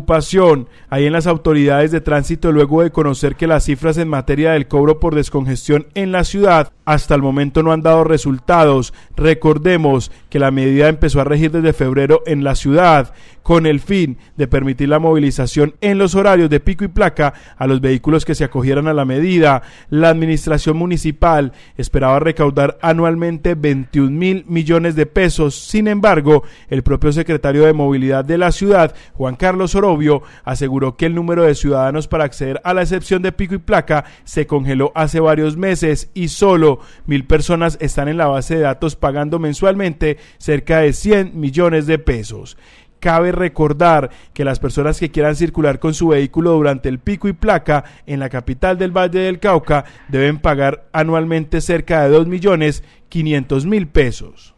ocupación ahí en las autoridades de tránsito luego de conocer que las cifras en materia del cobro por descongestión en la ciudad hasta el momento no han dado resultados. Recordemos que la medida empezó a regir desde febrero en la ciudad con el fin de permitir la movilización en los horarios de pico y placa a los vehículos que se acogieran a la medida. La administración municipal esperaba recaudar anualmente 21 mil millones de pesos. Sin embargo, el propio secretario de Movilidad de la ciudad, Juan Carlos Oro obvio, aseguró que el número de ciudadanos para acceder a la excepción de pico y placa se congeló hace varios meses y solo mil personas están en la base de datos pagando mensualmente cerca de 100 millones de pesos. Cabe recordar que las personas que quieran circular con su vehículo durante el pico y placa en la capital del Valle del Cauca deben pagar anualmente cerca de 2 millones 500 mil pesos.